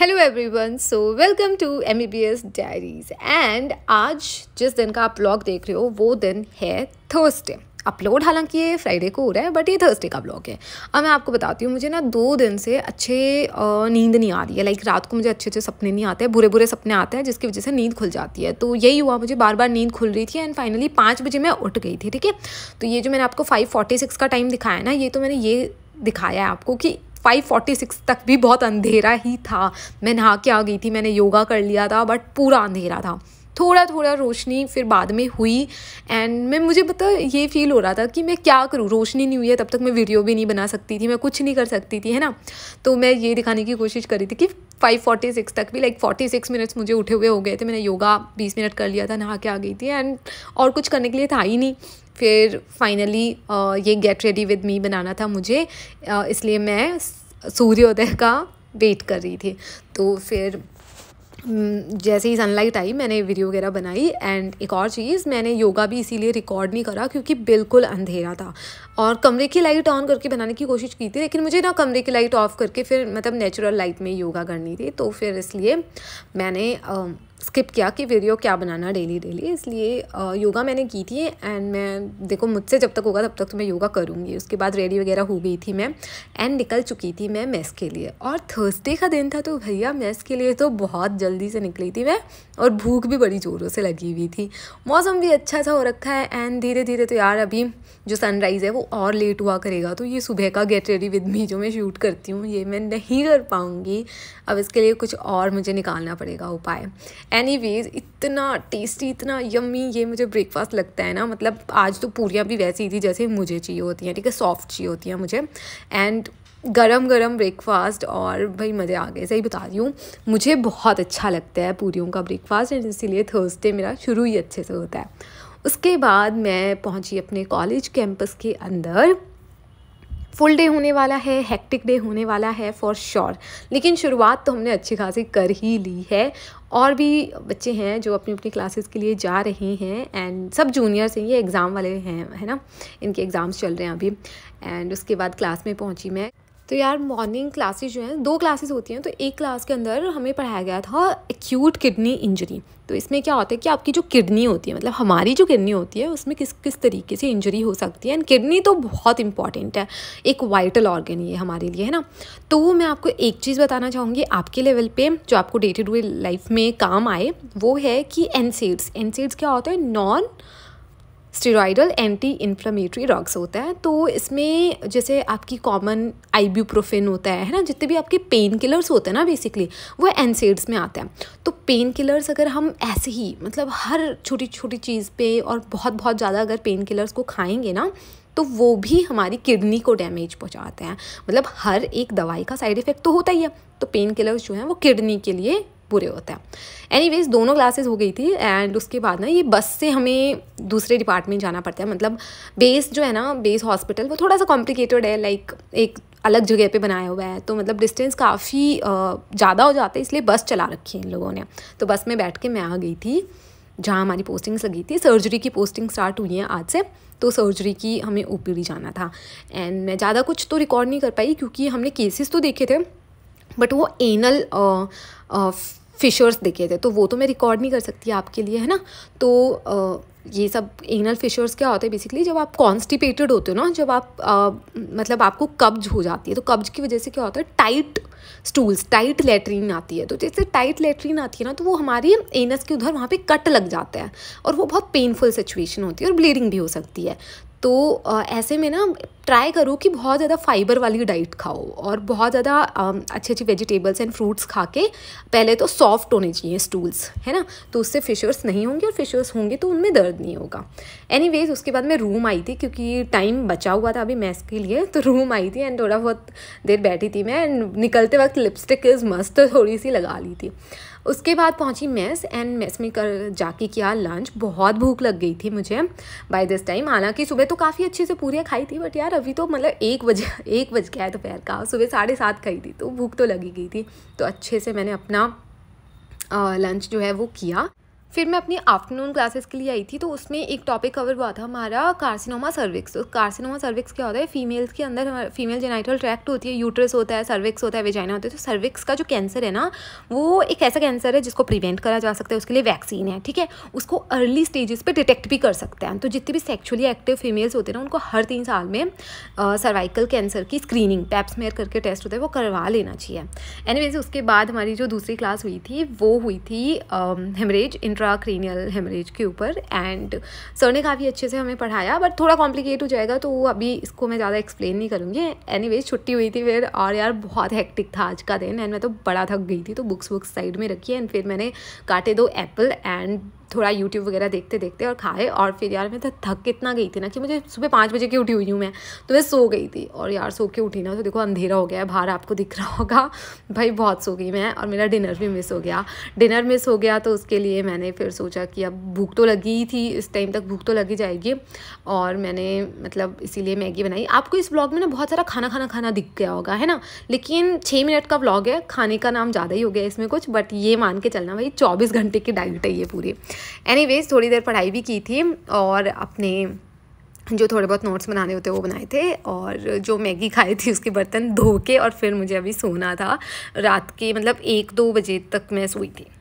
Hello everyone so welcome to M B S diaries and आज जिस दिन का आप ब्लॉग देख रहे हो वो दिन है थर्सडे अपलोड हालांकि ये फ्राइडे को हो रहा है बट ये थर्सडे का ब्लॉग है अब मैं आपको बताती हूँ मुझे ना दो दिन से अच्छे नींद नहीं आ रही है लाइक रात को मुझे अच्छे अच्छे सपने नहीं आते हैं बुरे बुरे सपने आते हैं जिसकी वजह से नींद खुल जाती है तो यही हुआ मुझे बार बार नींद खुल रही थी एंड फाइनली पाँच बजे मैं उठ गई थी ठीक है तो ये जो मैंने आपको फाइव फोर्टी सिक्स का टाइम दिखाया ना ये तो मैंने ये दिखाया है आपको कि फाइव फोर्टी सिक्स तक भी बहुत अंधेरा ही था मैं नहा के आ गई थी मैंने योगा कर लिया था बट पूरा अंधेरा था थोड़ा थोड़ा रोशनी फिर बाद में हुई एंड मैं मुझे पता ये फील हो रहा था कि मैं क्या करूँ रोशनी नहीं हुई है तब तक मैं वीडियो भी नहीं बना सकती थी मैं कुछ नहीं कर सकती थी है ना तो मैं ये दिखाने की कोशिश कर रही थी कि 5:46 तक भी लाइक 46 मिनट्स मुझे उठे हुए हो गए थे मैंने योगा 20 मिनट कर लिया था नहा के आ गई थी एंड और कुछ करने के लिए था ही नहीं फिर फाइनली ये गेट रेडी विद मी बनाना था मुझे इसलिए मैं सूर्योदय का वेट कर रही थी तो फिर हम्म, जैसे ही सनलाइट आई मैंने वीडियो वगैरह बनाई एंड एक और चीज़ मैंने योगा भी इसीलिए रिकॉर्ड नहीं करा क्योंकि बिल्कुल अंधेरा था और कमरे की लाइट ऑन करके बनाने की कोशिश की थी लेकिन मुझे ना कमरे की लाइट ऑफ करके फिर मतलब नेचुरल लाइट में योगा करनी थी तो फिर इसलिए मैंने स्किप किया कि वीडियो क्या बनाना डेली डेली इसलिए योगा मैंने की थी एंड मैं देखो मुझसे जब तक होगा तब तक तो मैं योगा करूँगी उसके बाद रेडी वगैरह हो गई थी मैं एंड निकल चुकी थी मैं मेस के लिए और थर्सडे का दिन था तो भैया मेस के लिए तो बहुत जल्दी से निकली थी मैं और भूख भी बड़ी ज़ोरों से लगी हुई थी मौसम भी अच्छा सा हो रखा है एंड धीरे धीरे तो यार अभी जो सनराइज़ है वो और लेट हुआ करेगा तो ये सुबह का गेट रेडी विद मी जो मैं शूट करती हूँ ये मैं नहीं कर पाऊँगी अब इसके लिए कुछ और मुझे निकालना पड़ेगा उपाय एनी वेज इतना टेस्टी इतना यम्मी ये मुझे ब्रेकफास्ट लगता है ना मतलब आज तो पूरियाँ भी वैसी ही थी जैसे मुझे चाहिए होती हैं ठीक है सॉफ्ट चाहिए होती हैं मुझे एंड गरम गरम ब्रेकफास्ट और भाई मज़े आ गए सही बता रही हूँ मुझे बहुत अच्छा लगता है पूरियों का ब्रेकफास्ट एंड इसीलिए थर्सडे मेरा शुरू ही अच्छे से होता है उसके बाद मैं पहुँची अपने कॉलेज कैंपस के अंदर फुल डे होने वाला है हेक्टिक डे होने वाला है फॉर श्योर sure. लेकिन शुरुआत तो हमने अच्छी खासी कर ही ली है और भी बच्चे हैं जो अपनी अपनी क्लासेस के लिए जा रहे हैं एंड सब जूनियर्स हैं ये एग्ज़ाम वाले हैं है ना इनके एग्ज़ाम्स चल रहे हैं अभी एंड उसके बाद क्लास में पहुंची मैं तो यार मॉर्निंग क्लासेज जो हैं दो क्लासेस होती हैं तो एक क्लास के अंदर हमें पढ़ाया गया था एक्यूट किडनी इंजरी तो इसमें क्या होता है कि आपकी जो किडनी होती है मतलब हमारी जो किडनी होती है उसमें किस किस तरीके से इंजरी हो सकती है एंड किडनी तो बहुत इंपॉर्टेंट है एक वाइटल ऑर्गन ये हमारे लिए है ना तो मैं आपको एक चीज़ बताना चाहूँगी आपके लेवल पे जो आपको डे टू डे लाइफ में काम आए वो है कि एनसीड्स एनसीड्स क्या होता है non steroidal anti inflammatory drugs होता है तो इसमें जैसे आपकी कॉमन आईब्यूप्रोफेन होता है है ना जितने भी आपके पेन किलर्स होते हैं ना बेसिकली वो एनसेड्स में आते हैं तो पेन किलर्स अगर हम ऐसे ही मतलब हर छोटी छोटी चीज़ पे और बहुत बहुत ज़्यादा अगर पेन किलर्स को खाएंगे ना तो वो भी हमारी किडनी को डैमेज पहुँचाते हैं मतलब हर एक दवाई का साइड इफ़ेक्ट तो होता ही है तो पेन किलर्स जो हैं वो किडनी के लिए पूरे होते हैं एनीवेज दोनों क्लासेस हो गई थी एंड उसके बाद ना ये बस से हमें दूसरे डिपार्टमेंट जाना पड़ता है मतलब बेस जो है ना बेस हॉस्पिटल वो थोड़ा सा कॉम्प्लिकेटेड है लाइक एक अलग जगह पे बनाया हुआ है तो मतलब डिस्टेंस काफ़ी ज़्यादा हो जाता है इसलिए बस चला रखी है इन लोगों ने तो बस में बैठ के मैं आ गई थी जहाँ हमारी पोस्टिंग्स लगी थी सर्जरी की पोस्टिंग स्टार्ट हुई है आज से तो सर्जरी की हमें डी जाना था एंड मैं ज़्यादा कुछ तो रिकॉर्ड नहीं कर पाई क्योंकि हमने केसेस तो देखे थे बट वो एनल फिशर्स देखे थे तो वो तो मैं रिकॉर्ड नहीं कर सकती आपके लिए है ना तो आ, ये सब एनल फिशर्स क्या होते हैं बेसिकली जब आप कॉन्स्टिपेटेड होते हो ना जब आप आ, मतलब आपको कब्ज हो जाती है तो कब्ज की वजह से क्या होता है टाइट स्टूल्स टाइट लेटरिन आती है तो जैसे टाइट लेटरिन आती है ना तो वो हमारी एनस के उधर वहाँ पे कट लग जाता है और वो बहुत पेनफुल सिचुएशन होती है और ब्लीडिंग भी हो सकती है तो ऐसे में ना ट्राई करो कि बहुत ज़्यादा फाइबर वाली डाइट खाओ और बहुत ज़्यादा अच्छी अच्छी वेजिटेबल्स एंड फ्रूट्स खा के पहले तो सॉफ्ट होने चाहिए स्टूल्स है ना तो उससे फिशर्स नहीं होंगे और फिशर्स होंगे तो उनमें दर्द नहीं होगा एनीवेज उसके बाद मैं रूम आई थी क्योंकि टाइम बचा हुआ था अभी मैस के लिए तो रूम आई थी एंड थोड़ा बहुत देर बैठी थी मैं एंड निकल करते वक्त लिपस्टिक इज़ मस्त थोड़ी सी लगा ली थी उसके बाद पहुंची मेस एंड मेस में कर जाके किया लंच बहुत भूख लग गई थी मुझे बाय दिस टाइम हालांकि सुबह तो काफ़ी अच्छे से पूरियाँ खाई थी बट यार अभी तो मतलब एक बजे एक बज गया है दोपहर का सुबह साढ़े सात खाई थी तो भूख तो लगी गई थी तो अच्छे से मैंने अपना लंच जो है वो किया फिर मैं अपनी आफ्टरनून क्लासेस के लिए आई थी तो उसमें एक टॉपिक कवर हुआ था हमारा कार्सिनोमा सर्विक्स तो कार्सिनोमा सर्विक्स क्या होता है फीमेल्स के अंदर हमारा फीमेल जेनाइटल ट्रैक्ट होती है यूट्रस होता है सर्विक्स होता है वेजाइना होता है तो सर्विक्स का जो कैंसर है ना वो एक ऐसा कैंसर है जिसको प्रिवेंट करा जा सकता है उसके लिए वैक्सीन है ठीक है उसको अर्ली स्टेजेस पर डिटेक्ट भी कर सकते हैं तो जितने भी सेक्चुअली एक्टिव फीमेल्स होते हैं ना उनको हर तीन साल में सर्वाइकल कैंसर की स्क्रीनिंग पैप्समेयर करके टेस्ट होता है वो करवा लेना चाहिए एनी उसके बाद हमारी जो दूसरी क्लास हुई थी वो हुई थी हेमरेज इन इंट्राक्रीनियल हेमरेज के ऊपर एंड सर ने काफ़ी अच्छे से हमें पढ़ाया बट थोड़ा कॉम्प्लिकेट हो जाएगा तो अभी इसको मैं ज़्यादा एक्सप्लेन नहीं करूँगी एनी छुट्टी हुई थी फिर और यार बहुत हेक्टिक था आज का दिन एंड मैं तो बड़ा थक गई थी तो बुक्स वुक्स साइड में रखी एंड फिर मैंने काटे दो एप्पल एंड थोड़ा यूट्यूब वगैरह देखते देखते और खाए और फिर यार मैं तो थक कितना गई थी ना कि मुझे सुबह पाँच बजे की उठी हुई हूँ मैं तो मैं सो गई थी और यार सो के उठी ना तो देखो अंधेरा हो गया है बाहर आपको दिख रहा होगा भाई बहुत सो गई मैं और मेरा डिनर भी मिस हो गया डिनर मिस हो गया तो उसके लिए मैंने फिर सोचा कि अब भूख तो लगी ही थी इस टाइम तक भूख तो लगी जाएगी और मैंने मतलब इसीलिए मैगी बनाई आपको इस ब्लॉग में ना बहुत सारा खाना खाना खाना दिख गया होगा है ना लेकिन छः मिनट का ब्लॉग है खाने का नाम ज़्यादा ही हो गया इसमें कुछ बट ये मान के चलना भाई चौबीस घंटे की डाइट है ये पूरी एनीवेज थोड़ी देर पढ़ाई भी की थी और अपने जो थोड़े बहुत नोट्स बनाने होते वो बनाए थे और जो मैगी खाई थी उसके बर्तन धो के और फिर मुझे अभी सोना था रात के मतलब एक दो बजे तक मैं सोई थी